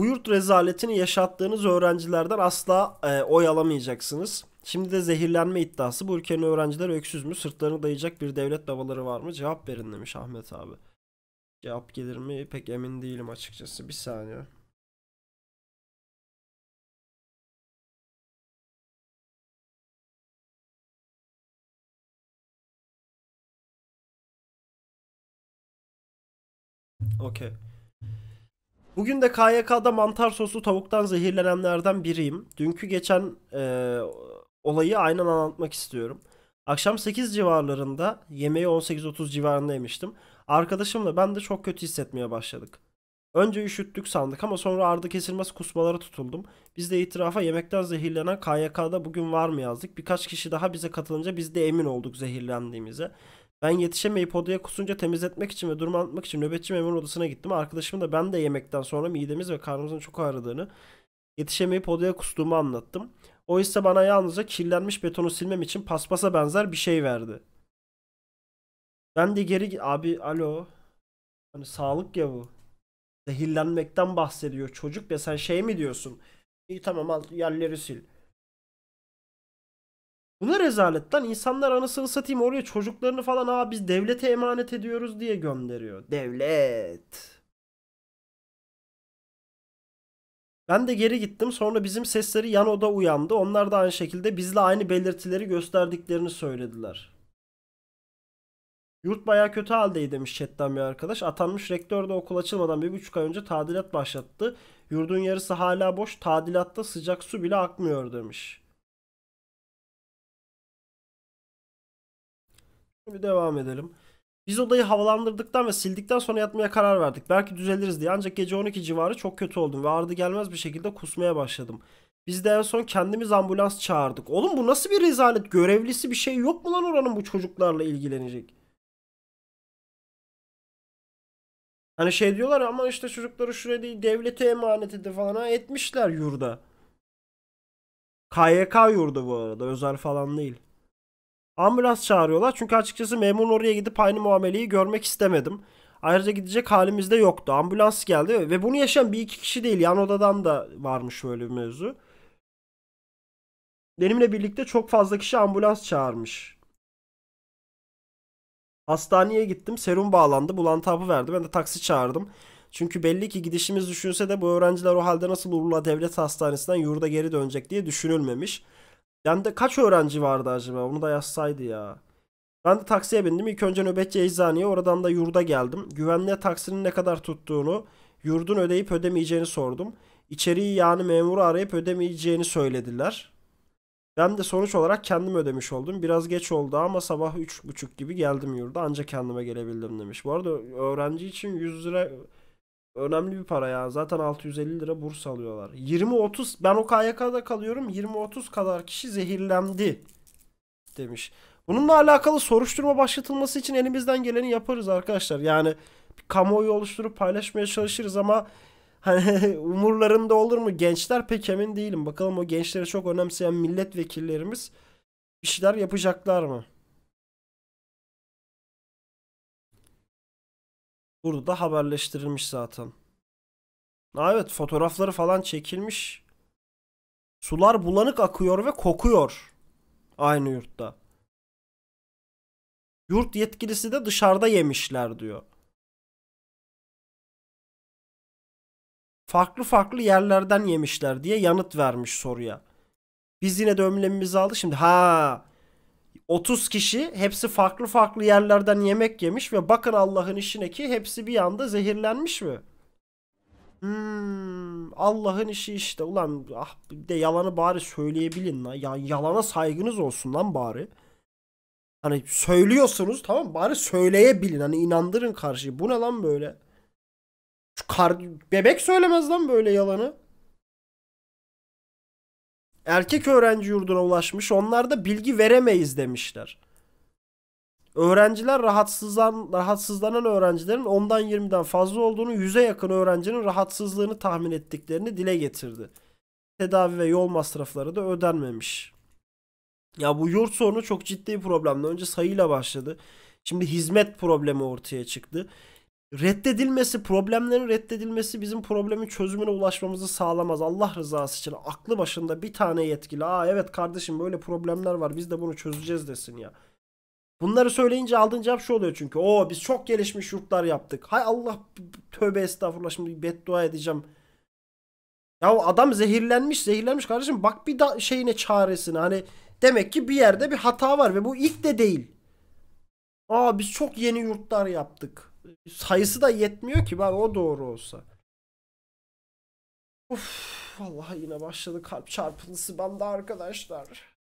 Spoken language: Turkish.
Bu yurt rezaletini yaşattığınız öğrencilerden asla e, oy alamayacaksınız. Şimdi de zehirlenme iddiası. Bu ülkenin öğrencileri öksüz mü? Sırtlarını dayayacak bir devlet babaları var mı? Cevap verin demiş Ahmet abi. Cevap gelir mi? Pek emin değilim açıkçası. Bir saniye. Okey. Bugün de KYK'da mantar soslu tavuktan zehirlenenlerden biriyim. Dünkü geçen e, olayı aynen anlatmak istiyorum. Akşam 8 civarlarında yemeği 18.30 civarında yemiştim. Arkadaşımla ben de çok kötü hissetmeye başladık. Önce üşüttük sandık ama sonra ardı kesilmez kusmalara tutuldum. Biz de itirafa yemekten zehirlenen KYK'da bugün var mı yazdık. Birkaç kişi daha bize katılınca biz de emin olduk zehirlendiğimize. Ben yetişemeyip odaya kusunca temizletmek için ve durumu anlatmak için nöbetçi memur odasına gittim. Arkadaşım da ben de yemekten sonra midemiz ve karnımızın çok ağrıdığını yetişemeyip odaya kustuğumu anlattım. O ise bana yalnızca kirlenmiş betonu silmem için paspasa benzer bir şey verdi. Ben de geri abi alo. Hani sağlık ya bu. Zehirlenmekten bahsediyor çocuk ya sen şey mi diyorsun? İyi tamam al yerleri sil. Bu ne rezalet lan insanlar anasını satayım oraya çocuklarını falan aa biz devlete emanet ediyoruz diye gönderiyor. Devlet. Ben de geri gittim sonra bizim sesleri yan oda uyandı. Onlar da aynı şekilde bizle aynı belirtileri gösterdiklerini söylediler. Yurt baya kötü haldeydi demiş chatten bir arkadaş. Atanmış rektör de okul açılmadan bir buçuk ay önce tadilat başlattı. Yurdun yarısı hala boş tadilatta sıcak su bile akmıyor demiş. Şimdi devam edelim. Biz odayı havalandırdıktan ve sildikten sonra yatmaya karar verdik. Belki düzeliriz diye ancak gece 12 civarı çok kötü oldum ve ardı gelmez bir şekilde kusmaya başladım. Biz de en son kendimiz ambulans çağırdık. Oğlum bu nasıl bir rezalet? Görevlisi bir şey yok mu lan oranın bu çocuklarla ilgilenecek? Hani şey diyorlar ama işte çocukları şuraya değil devlete emanet edin falan ha etmişler yurda. KYK yurdu bu arada özel falan değil. Ambulans çağırıyorlar çünkü açıkçası memur oraya gidip aynı muameleyi görmek istemedim. Ayrıca gidecek halimizde yoktu. Ambulans geldi ve bunu yaşayan bir iki kişi değil yan odadan da varmış böyle bir mevzu. Benimle birlikte çok fazla kişi ambulans çağırmış. Hastaneye gittim. Serum bağlandı. Bulantı hapı verdi. Ben de taksi çağırdım. Çünkü belli ki gidişimiz düşünse de bu öğrenciler o halde nasıl Urla Devlet Hastanesi'nden yurda geri dönecek diye düşünülmemiş. Bende kaç öğrenci vardı acaba? Onu da yazsaydı ya. Ben de taksiye bindim. İlk önce nöbetçi eczaneye oradan da yurda geldim. Güvenliğe taksinin ne kadar tuttuğunu, yurdun ödeyip ödemeyeceğini sordum. İçeriği yani memuru arayıp ödemeyeceğini söylediler. Ben de sonuç olarak kendim ödemiş oldum. Biraz geç oldu ama sabah 3.30 gibi geldim yurda. Ancak kendime gelebildim demiş. Bu arada öğrenci için 100 lira Önemli bir para ya. Zaten 650 lira burs alıyorlar. 20-30 ben o KYK'da kalıyorum. 20-30 kadar kişi zehirlendi demiş. Bununla alakalı soruşturma başlatılması için elimizden geleni yaparız arkadaşlar. Yani bir kamuoyu oluşturup paylaşmaya çalışırız ama hani umurlarında olur mu gençler pek emin değilim. Bakalım o gençleri çok önemseyen milletvekillerimiz bir şeyler yapacaklar mı? Burada da haberleştirilmiş zaten. Ha evet fotoğrafları falan çekilmiş. Sular bulanık akıyor ve kokuyor. Aynı yurtta. Yurt yetkilisi de dışarıda yemişler diyor. Farklı farklı yerlerden yemişler diye yanıt vermiş soruya. Biz yine de önlemimizi şimdi. Ha 30 kişi hepsi farklı farklı yerlerden yemek yemiş ve bakın Allah'ın işine ki hepsi bir anda zehirlenmiş mi? Hmm, Allah'ın işi işte ulan ah bir de yalanı bari söyleyebilin lan. Ya yalana saygınız olsun lan bari. Hani söylüyorsunuz tamam bari söyleyebilin. Hani inandırın karşıyı. Bu ne lan böyle? Şu kar bebek söylemez lan böyle yalanı erkek öğrenci yurduna ulaşmış. Onlar da bilgi veremeyiz demişler. Öğrenciler rahatsızlan, rahatsızlanan öğrencilerin ondan 20'den fazla olduğunu, 100'e yakın öğrencinin rahatsızlığını tahmin ettiklerini dile getirdi. Tedavi ve yol masrafları da ödenmemiş. Ya bu yurt sorunu çok ciddi bir problemdi. Önce sayıyla başladı. Şimdi hizmet problemi ortaya çıktı reddedilmesi, problemlerin reddedilmesi bizim problemin çözümüne ulaşmamızı sağlamaz. Allah rızası için aklı başında bir tane yetkili. Aa evet kardeşim böyle problemler var biz de bunu çözeceğiz desin ya. Bunları söyleyince aldığın cevap şu oluyor çünkü. Oo biz çok gelişmiş yurtlar yaptık. Hay Allah tövbe estağfurullah şimdi beddua edeceğim. Ya adam zehirlenmiş zehirlenmiş kardeşim bak bir da şeyine çaresine hani demek ki bir yerde bir hata var ve bu ilk de değil. Aa biz çok yeni yurtlar yaptık sayısı da yetmiyor ki bak o doğru olsa. Uf, vallahi yine başladı kalp çarpıntısı banda arkadaşlar.